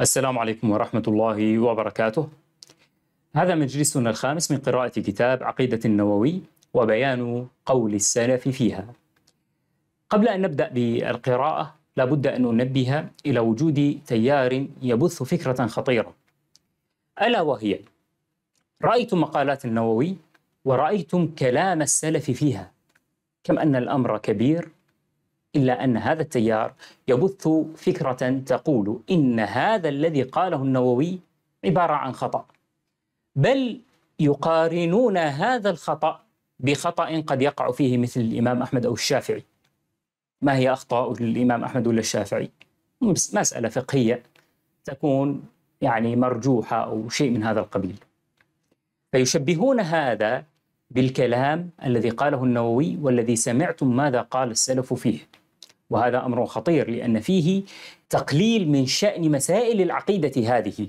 السلام عليكم ورحمة الله وبركاته. هذا مجلسنا الخامس من قراءة كتاب عقيدة النووي وبيان قول السلف فيها. قبل أن نبدأ بالقراءة لابد أن ننبه إلى وجود تيار يبث فكرة خطيرة. ألا وهي رأيتم مقالات النووي ورأيتم كلام السلف فيها. كم أن الأمر كبير إلا أن هذا التيار يبث فكرة تقول إن هذا الذي قاله النووي عبارة عن خطأ بل يقارنون هذا الخطأ بخطأ قد يقع فيه مثل الإمام أحمد أو الشافعي ما هي أخطاء الإمام أحمد ولا الشافعي مسألة فقهية تكون يعني مرجوحة أو شيء من هذا القبيل فيشبهون هذا بالكلام الذي قاله النووي والذي سمعتم ماذا قال السلف فيه وهذا امر خطير لان فيه تقليل من شان مسائل العقيده هذه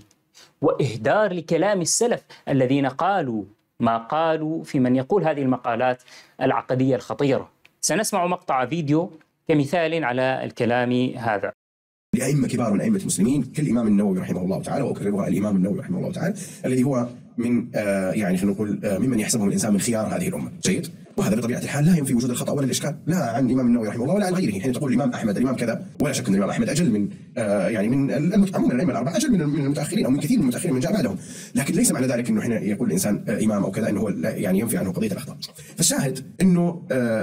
واهدار لكلام السلف الذين قالوا ما قالوا في من يقول هذه المقالات العقديه الخطيره. سنسمع مقطع فيديو كمثال على الكلام هذا. لأئمة كبار من أئمة المسلمين كالإمام النووي رحمه الله تعالى وأكررها الإمام النووي رحمه الله تعالى الذي هو من آه، يعني خلينا نقول آه، ممن يحسبهم الانسان من خيار هذه الامه، جيد؟ وهذا بطبيعه الحال لا ينفي وجود الخطا ولا الاشكال، لا عن الامام النووي رحمه الله ولا عن غيره، حين يعني تقول الامام احمد الامام كذا، ولا شك ان الامام احمد اجل من آه، يعني من عموما الائمه الاربعه اجل من المتاخرين او من كثير من المتاخرين من جاء بعدهم، لكن ليس معنى ذلك انه حين يقول الانسان امام او كذا انه هو يعني ينفي عنه قضيه الاخطاء. فالشاهد انه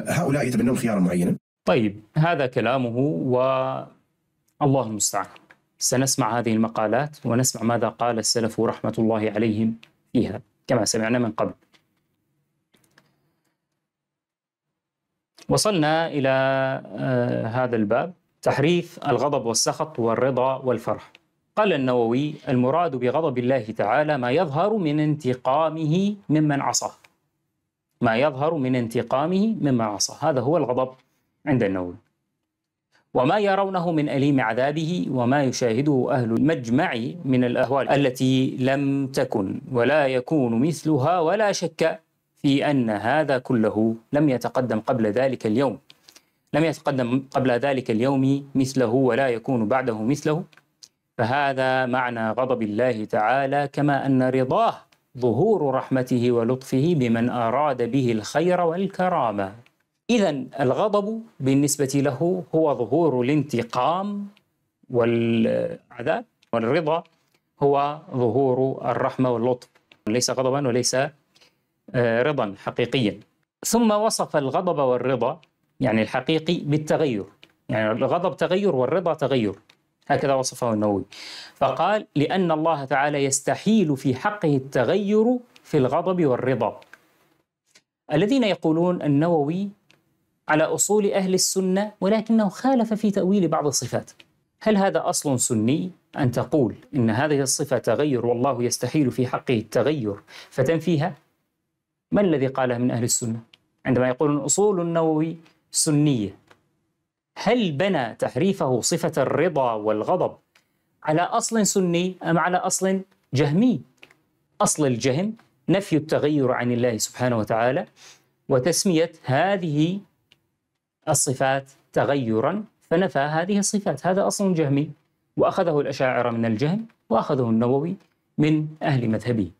هؤلاء يتبنون خيارا معينا. طيب هذا كلامه و الله المستعان. سنسمع هذه المقالات ونسمع ماذا قال السلف رحمه الله عليهم فيها كما سمعنا من قبل وصلنا إلى آه، هذا الباب تحريف الغضب والسخط والرضا والفرح قال النووي المراد بغضب الله تعالى ما يظهر من انتقامه ممن عصاه ما يظهر من انتقامه ممن عصاه هذا هو الغضب عند النووي وما يرونه من أليم عذابه وما يشاهده أهل المجمع من الأهوال التي لم تكن ولا يكون مثلها ولا شك في أن هذا كله لم يتقدم قبل ذلك اليوم لم يتقدم قبل ذلك اليوم مثله ولا يكون بعده مثله فهذا معنى غضب الله تعالى كما أن رضاه ظهور رحمته ولطفه بمن أراد به الخير والكرامة إذا الغضب بالنسبة له هو ظهور الانتقام والعذاب والرضا هو ظهور الرحمة واللطف ليس غضبا وليس آه، رضا حقيقيا ثم وصف الغضب والرضا يعني الحقيقي بالتغير يعني الغضب تغير والرضا تغير هكذا وصفه النووي فقال لأن الله تعالى يستحيل في حقه التغير في الغضب والرضا الذين يقولون النووي على أصول أهل السنة ولكنه خالف في تأويل بعض الصفات هل هذا أصل سني أن تقول إن هذه الصفة تغير والله يستحيل في حقه التغير فتنفيها؟ ما الذي قاله من أهل السنة؟ عندما يقول أصول النووي سنية هل بنى تحريفه صفة الرضا والغضب على أصل سني أم على أصل جهمي؟ أصل الجهم نفي التغير عن الله سبحانه وتعالى وتسمية هذه الصفات تغيرا فنفى هذه الصفات هذا أصل جهمي وأخذه الأشاعرة من الجهم وأخذه النووي من أهل مذهبه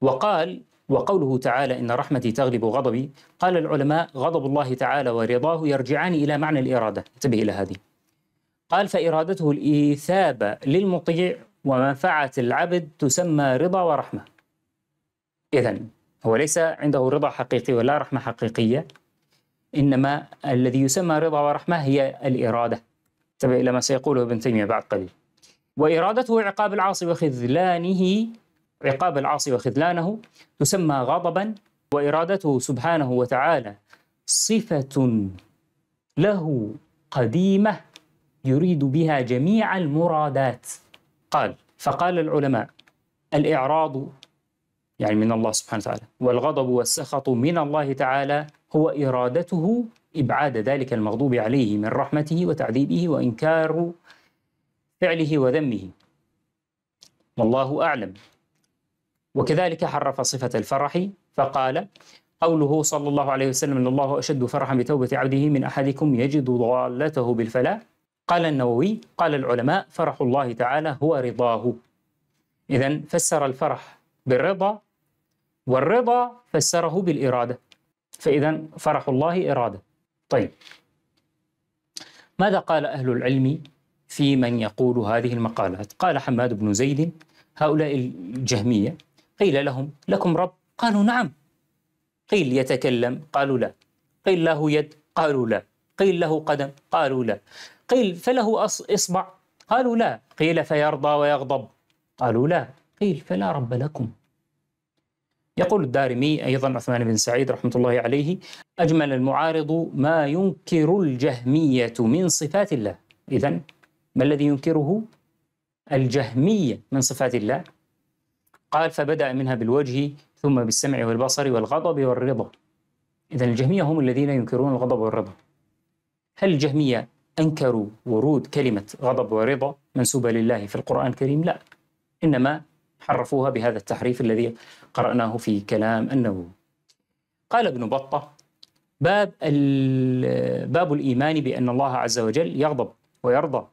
وقال وقوله تعالى إن رحمتي تغلب غضبي قال العلماء غضب الله تعالى ورضاه يرجعان إلى معنى الإرادة انتبه إلى هذه قال فإرادته الإيثاب للمطيع ومنفعة العبد تسمى رضا ورحمة إذا هو ليس عنده رضا حقيقي ولا رحمة حقيقية إنما الذي يسمى رضا ورحمة هي الإرادة تبع إلى ما سيقوله ابن تيمية بعد قليل وإرادته عقاب العاصي وخذلانه عقاب العاصي وخذلانه تسمى غضبا وإرادته سبحانه وتعالى صفة له قديمة يريد بها جميع المرادات قال فقال العلماء الإعراض يعني من الله سبحانه وتعالى والغضب والسخط من الله تعالى هو إرادته إبعاد ذلك المغضوب عليه من رحمته وتعذيبه وإنكار فعله وذمه والله أعلم وكذلك حرف صفة الفرح فقال قوله صلى الله عليه وسلم ان الله اشد فرحا بتوبه عبده من احدكم يجد ضالته بالفلاة قال النووي قال العلماء فرح الله تعالى هو رضاه اذا فسر الفرح بالرضا والرضا فسره بالاراده فإذا فرح الله إرادة طيب ماذا قال أهل العلم في من يقول هذه المقالات قال حماد بن زيد هؤلاء الجهمية قيل لهم لكم رب قالوا نعم قيل يتكلم قالوا لا قيل له يد قالوا لا قيل له قدم قالوا لا قيل فله إصبع قالوا لا قيل فيرضى ويغضب قالوا لا قيل فلا رب لكم يقول الدارمي أيضا عثمان بن سعيد رحمة الله عليه أجمل المعارض ما ينكر الجهمية من صفات الله إذا ما الذي ينكره الجهمية من صفات الله قال فبدأ منها بالوجه ثم بالسمع والبصر والغضب والرضا إذا الجهمية هم الذين ينكرون الغضب والرضا هل الجهمية أنكروا ورود كلمة غضب ورضا منسوبة لله في القرآن الكريم؟ لا إنما حرفوها بهذا التحريف الذي قرأناه في كلام النووي قال ابن بطة باب, باب الإيمان بأن الله عز وجل يغضب ويرضى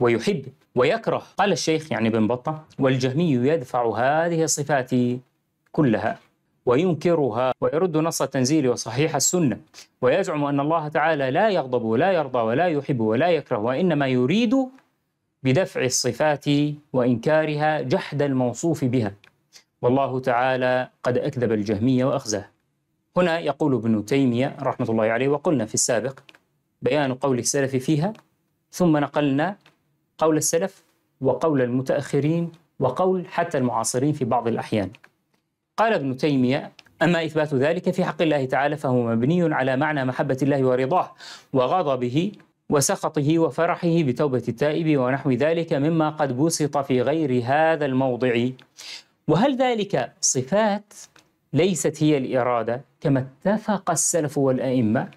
ويحب ويكره قال الشيخ يعني ابن بطة والجهمي يدفع هذه الصفات كلها وينكرها ويرد نص التنزيل وصحيح السنة ويزعم أن الله تعالى لا يغضب ولا يرضى ولا يحب ولا يكره وإنما يريد بدفع الصفات وإنكارها جحد الموصوف بها والله تعالى قد أكذب الجهمية وأخزاه هنا يقول ابن تيمية رحمة الله عليه وقلنا في السابق بيان قول السلف فيها ثم نقلنا قول السلف وقول المتأخرين وقول حتى المعاصرين في بعض الأحيان قال ابن تيمية أما إثبات ذلك في حق الله تعالى فهو مبني على معنى محبة الله ورضاه وغضبه وسخطه وفرحه بتوبة التائب ونحو ذلك مما قد بسط في غير هذا الموضع وهل ذلك صفات ليست هي الإرادة كما اتفق السلف والأئمة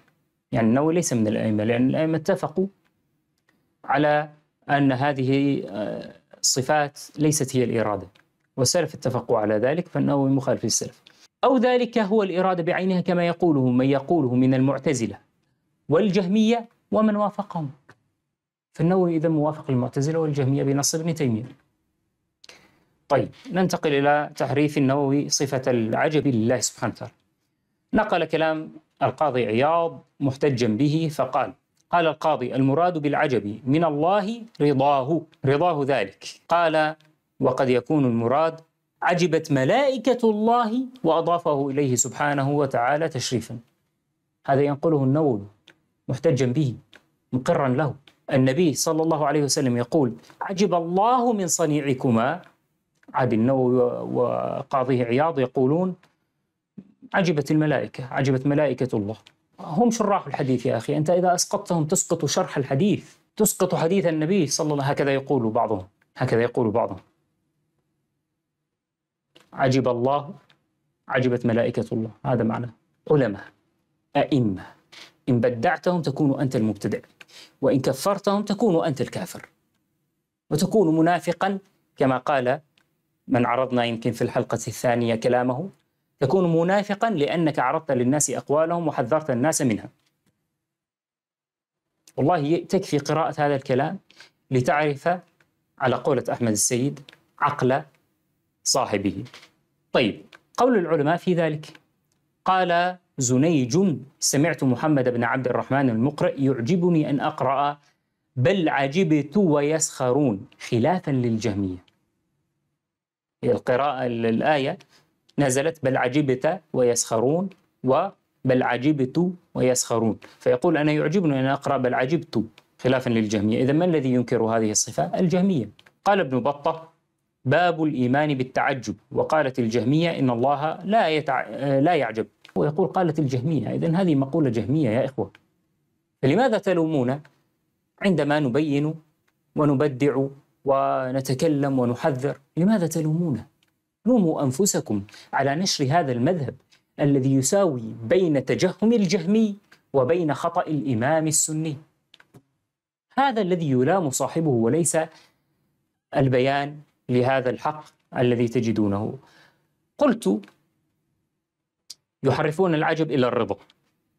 يعني النووي ليس من الأئمة لأن الأئمة اتفقوا على أن هذه آه، صفات ليست هي الإرادة والسلف اتفقوا على ذلك فالنووي مخالف للسلف أو ذلك هو الإرادة بعينها كما يقوله من يقوله من المعتزلة والجهمية ومن وافقهم فالنووي إذا موافق للمعتزلة والجهمية بنص ابن تيمية طيب ننتقل إلى تحريف النووي صفة العجب لله سبحانه وتعالى نقل كلام القاضي عياض محتجا به فقال قال القاضي المراد بالعجب من الله رضاه رضاه ذلك قال وقد يكون المراد عجبت ملائكة الله وأضافه إليه سبحانه وتعالى تشريفا هذا ينقله النووي محتجا به مقرا له النبي صلى الله عليه وسلم يقول عجب الله من صنيعكما عاد النووي وقاضيه عياض يقولون عجبت الملائكة عجبت ملائكة الله هم شراح الحديث يا أخي أنت إذا أسقطتهم تسقط شرح الحديث تسقط حديث النبي صلى الله عليه وسلم هكذا يقول بعضهم هكذا يقول بعضهم عجب الله عجبت ملائكة الله هذا معنى علماء أئمة إن بدعتهم تكون أنت المبتدع وإن كفرتهم تكون أنت الكافر وتكون منافقا كما قال من عرضنا يمكن في الحلقة الثانية كلامه تكون منافقا لأنك عرضت للناس أقوالهم وحذرت الناس منها والله تكفي قراءة هذا الكلام لتعرف على قولة أحمد السيد عقل صاحبه طيب قول العلماء في ذلك قال زنيج سمعت محمد بن عبد الرحمن المقرئ يعجبني أن أقرأ بل عجبت ويسخرون خلافا للجهمية القراءة الايه نزلت بل عجبت ويسخرون وبل عجبت ويسخرون فيقول أنا يعجبني أن أقرأ بل عجبت خلافا للجهمية إذا ما الذي ينكر هذه الصفة؟ الجهمية قال ابن بطة باب الإيمان بالتعجب وقالت الجهمية إن الله لا, يتع... لا يعجب ويقول قالت الجهمية إذا هذه مقولة جهمية يا إخوة فلماذا تلومون عندما نبين ونبدع ونتكلم ونحذر لماذا تلومون لوموا أنفسكم على نشر هذا المذهب الذي يساوي بين تجهم الجهمي وبين خطأ الإمام السني هذا الذي يلام صاحبه وليس البيان لهذا الحق الذي تجدونه قلت يحرفون العجب الى الرضا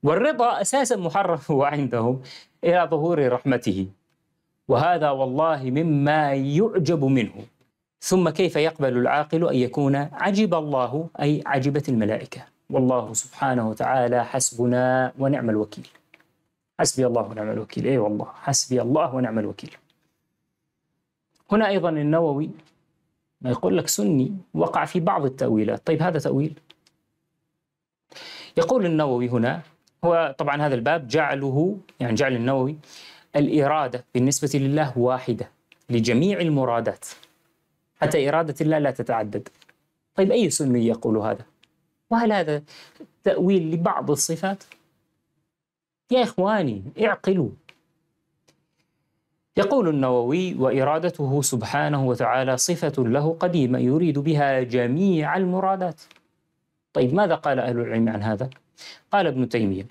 والرضا اساسا محرف هو عندهم الى ظهور رحمته وهذا والله مما يعجب منه ثم كيف يقبل العاقل ان يكون عجب الله اي عجبت الملائكه والله سبحانه وتعالى حسبنا ونعم الوكيل حسبي الله ونعم الوكيل اي والله حسبي الله ونعم الوكيل هنا ايضا النووي ما يقول لك سني وقع في بعض التاويلات طيب هذا تاويل يقول النووي هنا هو طبعا هذا الباب جعله يعني جعل النووي الإرادة بالنسبة لله واحدة لجميع المرادات حتى إرادة الله لا تتعدد طيب أي سني يقول هذا؟ وهل هذا تأويل لبعض الصفات؟ يا إخواني اعقلوا يقول النووي وإرادته سبحانه وتعالى صفة له قديمة يريد بها جميع المرادات طيب ماذا قال أهل العلم عن هذا؟ قال ابن تيمية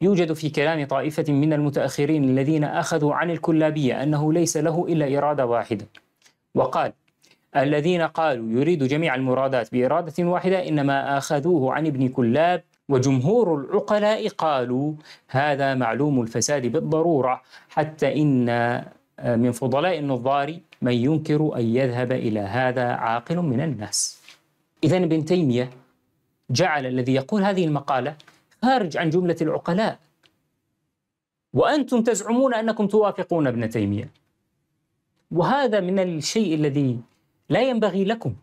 يوجد في كلام طائفة من المتأخرين الذين أخذوا عن الكلابية أنه ليس له إلا إرادة واحدة وقال الذين قالوا يريد جميع المرادات بإرادة واحدة إنما أخذوه عن ابن كلاب وجمهور العقلاء قالوا هذا معلوم الفساد بالضرورة حتى إن آه، من فضلاء النظار من ينكر أن يذهب إلى هذا عاقل من الناس إذا ابن تيمية جعل الذي يقول هذه المقالة خارج عن جملة العقلاء وأنتم تزعمون أنكم توافقون ابن تيمية وهذا من الشيء الذي لا ينبغي لكم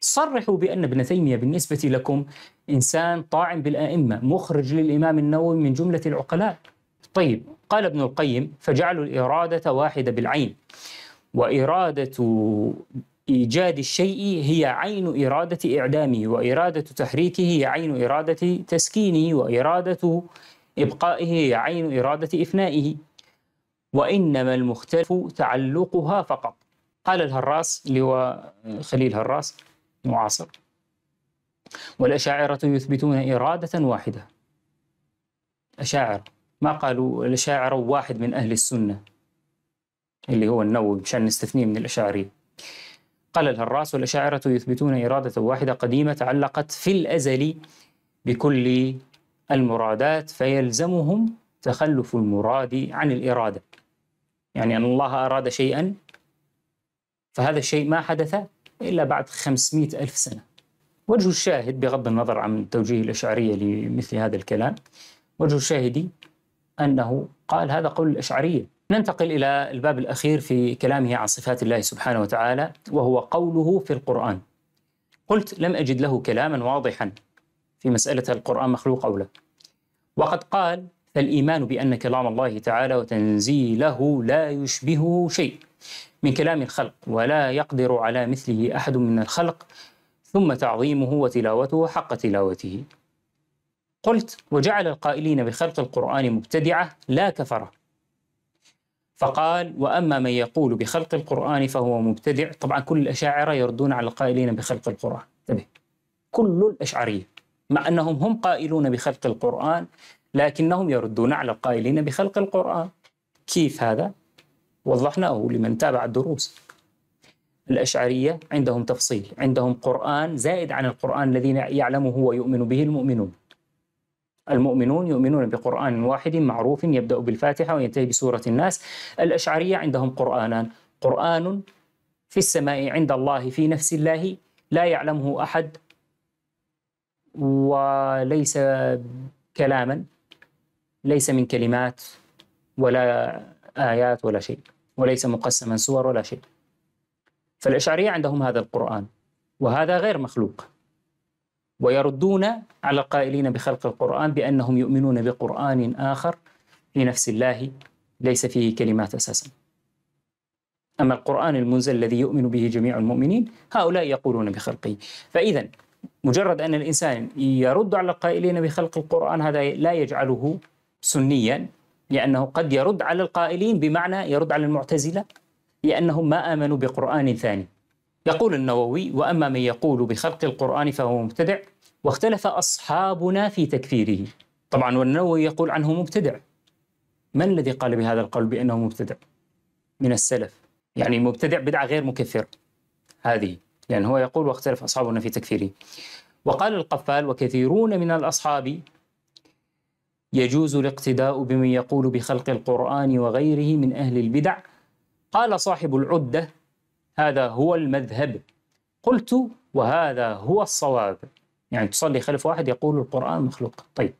صرحوا بأن ابن تيمية بالنسبة لكم إنسان طاعن بالأئمة مخرج للإمام النووي من جملة العقلاء طيب قال ابن القيم فجعلوا الإرادة واحدة بالعين وإرادة إيجاد الشيء هي عين إرادة إعدامه وإرادة تحريكه هي عين إرادة تسكينه وإرادة إبقائه هي عين إرادة إفنائه وإنما المختلف تعلقها فقط قال الهراس اللي هو خليل هراس معاصر والأشاعرة يثبتون إرادة واحدة أشاعرة ما قالوا الأشاعرة واحد من أهل السنة اللي هو النووي مشان نستثنيه من الأشاعرية قال الهراس والأشاعرة يثبتون إرادة واحدة قديمة تعلقت في الأزل بكل المرادات فيلزمهم تخلف المراد عن الإرادة يعني أن الله أراد شيئا فهذا الشيء ما حدث إلا بعد 500 ألف سنة وجه الشاهد بغض النظر عن توجيه الأشعرية لمثل هذا الكلام وجه الشاهد أنه قال هذا قول الأشعرية ننتقل إلى الباب الأخير في كلامه عن صفات الله سبحانه وتعالى وهو قوله في القرآن قلت لم أجد له كلاما واضحا في مسألة القرآن مخلوق أو لا وقد قال فالإيمان بأن كلام الله تعالى وتنزيله لا يشبهه شيء من كلام الخلق ولا يقدر على مثله أحد من الخلق ثم تعظيمه وتلاوته حق تلاوته قلت وجعل القائلين بخلق القرآن مبتدعة لا كفرة فقال واما من يقول بخلق القران فهو مبتدع طبعا كل الاشاعره يردون على القائلين بخلق القران انتبه كل الاشعريه مع انهم هم قائلون بخلق القران لكنهم يردون على القائلين بخلق القران كيف هذا وضحناه لمن تابع الدروس الاشعريه عندهم تفصيل عندهم قران زائد عن القران الذي يعلمه ويؤمن به المؤمنون المؤمنون يؤمنون بقرآن واحد معروف يبدأ بالفاتحة وينتهي بسورة الناس الأشعرية عندهم قرآنان قرآن في السماء عند الله في نفس الله لا يعلمه أحد وليس كلاما ليس من كلمات ولا آيات ولا شيء وليس مقسما سور ولا شيء فالأشعرية عندهم هذا القرآن وهذا غير مخلوق ويردون على القائلين بخلق القرآن بأنهم يؤمنون بقرآن آخر لنفس الله ليس فيه كلمات أساسا أما القرآن المنزل الذي يؤمن به جميع المؤمنين هؤلاء يقولون بخلقه فإذا مجرد أن الإنسان يرد على القائلين بخلق القرآن هذا لا يجعله سنيا لأنه قد يرد على القائلين بمعنى يرد على المعتزلة لأنهم ما آمنوا بقرآن ثاني يقول النووي واما من يقول بخلق القران فهو مبتدع واختلف اصحابنا في تكفيره طبعا والنووي يقول عنه مبتدع من الذي قال بهذا القول بانه مبتدع من السلف يعني مبتدع بدعه غير مكفره هذه لان يعني هو يقول واختلف اصحابنا في تكفيره وقال القفال وكثيرون من الاصحاب يجوز الاقتداء بمن يقول بخلق القران وغيره من اهل البدع قال صاحب العده هذا هو المذهب قلت وهذا هو الصواب يعني تصلي خلف واحد يقول القرآن مخلوق طيب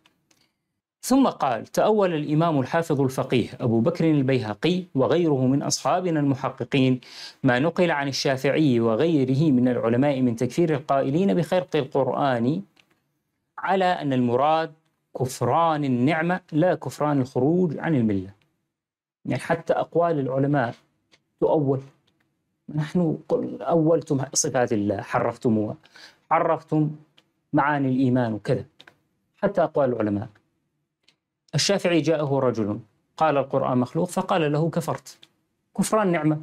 ثم قال تأول الإمام الحافظ الفقيه أبو بكر البيهقي وغيره من أصحابنا المحققين ما نقل عن الشافعي وغيره من العلماء من تكفير القائلين بخرق القرآن على أن المراد كفران النعمة لا كفران الخروج عن الملة يعني حتى أقوال العلماء تؤول نحن قل أولتم صفات الله حرفتموها عرفتم معاني الإيمان وكذا حتى أقوال العلماء الشافعي جاءه رجل قال القرآن مخلوق فقال له كفرت كفران نعمة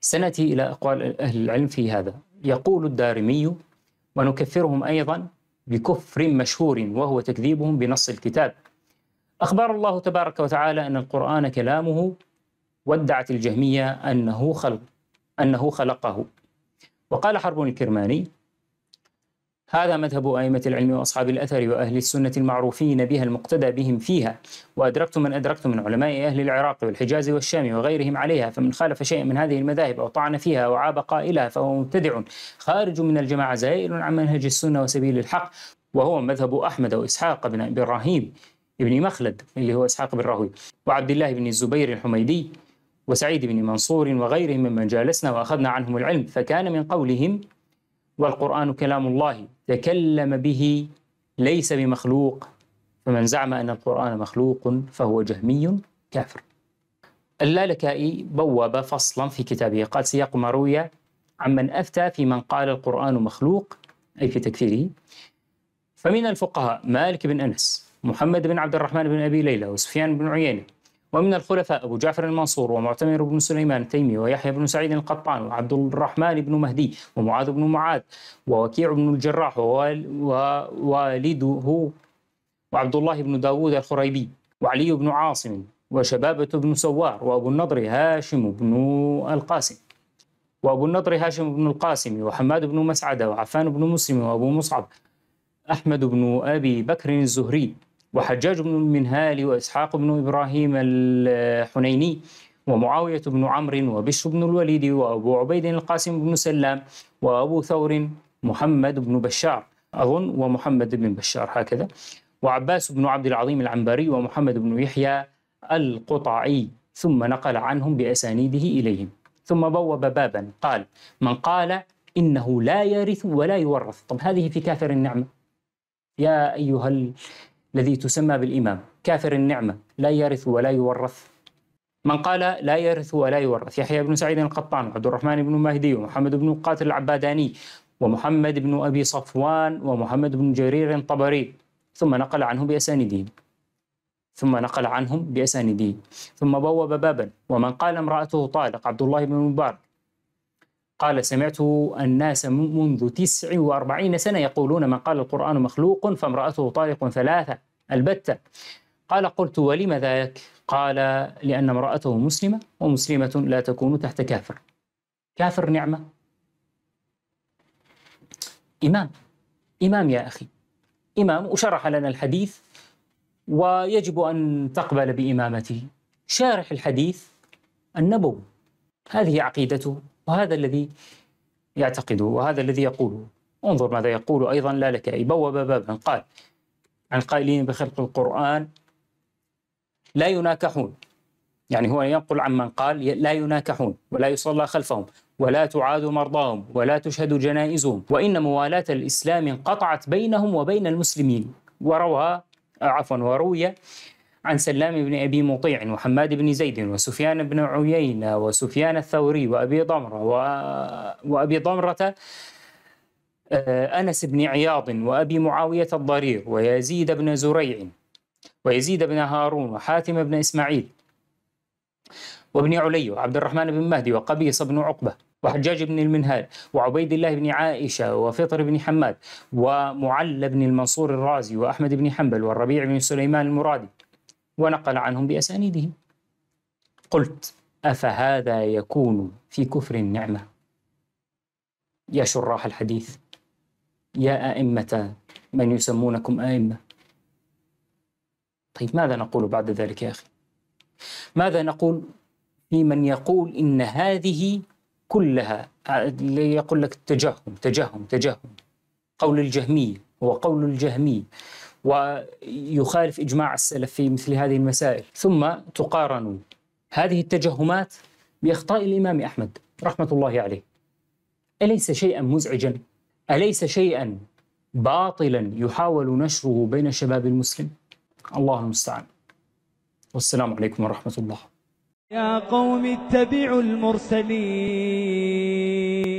سنأتي إلى أقوال أهل العلم في هذا يقول الدارمي ونكفرهم أيضا بكفر مشهور وهو تكذيبهم بنص الكتاب أخبر الله تبارك وتعالى أن القرآن كلامه ودعت الجهمية أنه خلق أنه خلقه وقال حرب الكرماني هذا مذهب أئمة العلم وأصحاب الأثر وأهل السنة المعروفين بها المقتدى بهم فيها وأدركت من أدركت من علماء أهل العراق والحجاز والشام وغيرهم عليها فمن خالف شيئا من هذه المذاهب أو طعن فيها وعاب قائلها فهو مبتدع خارج من الجماعة زائل عن منهج السنة وسبيل الحق وهو مذهب أحمد وإسحاق بن إبراهيم ابن مخلد اللي هو إسحاق بن راهوي وعبد الله بن الزبير الحميدي وسعيد بن منصور وغيرهم ممن جالسنا وأخذنا عنهم العلم فكان من قولهم والقرآن كلام الله تكلم به ليس بمخلوق فمن زعم أن القرآن مخلوق فهو جهمي كافر اللالكائي بوب فصلا في كتابه قال سياق ما روي عمن أفتى في من قال القرآن مخلوق أي في تكفيره فمن الفقهاء مالك بن أنس محمد بن عبد الرحمن بن أبي ليلى وسفيان بن عيينة ومن الخلفاء أبو جعفر المنصور ومعتمر بن سليمان التيمي ويحيى بن سعيد القطان وعبد الرحمن بن مهدي ومعاذ بن معاذ ووكيع بن الجراح ووالده وعبد الله بن داود الخريبي وعلي بن عاصم وشبابة بن سوار وأبو النضر هاشم بن القاسم وأبو النضر هاشم بن القاسم وحماد بن مسعدة وعفان بن مسلم وأبو مصعب أحمد بن أبي بكر الزهري وحجاج بن المنهال وإسحاق بن إبراهيم الحنيني ومعاوية بن عمرو وبشر بن الوليد وأبو عبيد القاسم بن سلام وأبو ثور محمد بن بشار أظن ومحمد بن بشار هكذا وعباس بن عبد العظيم العنبري ومحمد بن يحيى القطعي ثم نقل عنهم بأسانيده إليهم ثم بوب بابا قال من قال إنه لا يرث ولا يورث طب هذه في كافر النعمة يا أيها الذي تسمى بالإمام كافر النعمة لا يرث ولا يورث من قال لا يرث ولا يورث يحيى بن سعيد القطان وعبد الرحمن بن مهدي ومحمد بن قاتل العباداني ومحمد بن أبي صفوان ومحمد بن جرير الطبري ثم نقل عنه بأسانيده ثم نقل عنهم بأسانيده ثم بوب بابا ومن قال امرأته طالق عبد الله بن مبارك قال سمعت الناس منذ تسع وأربعين سنة يقولون من قال القرآن مخلوق فامرأته طالق ثلاثة البتة قال قلت ولم ذاك قال لأن امرأته مسلمة ومسلمة لا تكون تحت كافر كافر نعمة إمام إمام يا أخي إمام وشرح لنا الحديث ويجب أن تقبل بإمامته شارح الحديث النبوي هذه عقيدته وهذا الذي يعتقده وهذا الذي يقوله انظر ماذا يقول أيضا لا لك أي بوب بابا قال عن قائلين بخلق القرآن لا يناكحون يعني هو ينقل عمن قال لا يناكحون ولا يصلى خلفهم ولا تعاد مرضاهم ولا تشهد جنائزهم وإن موالاة الإسلام انقطعت بينهم وبين المسلمين وروى عفوا وروي عن سلام بن أبي مطيع وحماد بن زيد وسفيان بن عيينة وسفيان الثوري وأبي ضمرة و... وأبي ضمرة آه، أنس بن عياض وأبي معاوية الضرير ويزيد بن زريع ويزيد بن هارون وحاتم بن إسماعيل وابن علي وعبد الرحمن بن مهدي وقبيص بن عقبة وحجاج بن المنهال وعبيد الله بن عائشة وفطر بن حماد ومعل بن المنصور الرازي وأحمد بن حنبل والربيع بن سليمان المرادي ونقل عنهم بأسانيدهم قلت أفهذا يكون في كفر النعمة يا شراح الحديث يا أئمة من يسمونكم أئمة طيب ماذا نقول بعد ذلك يا أخي ماذا نقول في من يقول إن هذه كلها يقول لك تجهم تجهم تجهم قول الجهمية هو قول الجهمية ويخالف إجماع السلف في مثل هذه المسائل ثم تقارن هذه التجهمات بأخطاء الإمام أحمد رحمة الله عليه أليس شيئا مزعجا؟ أليس شيئا باطلا يحاول نشره بين شباب المسلم؟ الله المستعان والسلام عليكم ورحمة الله يا قوم اتبعوا المرسلين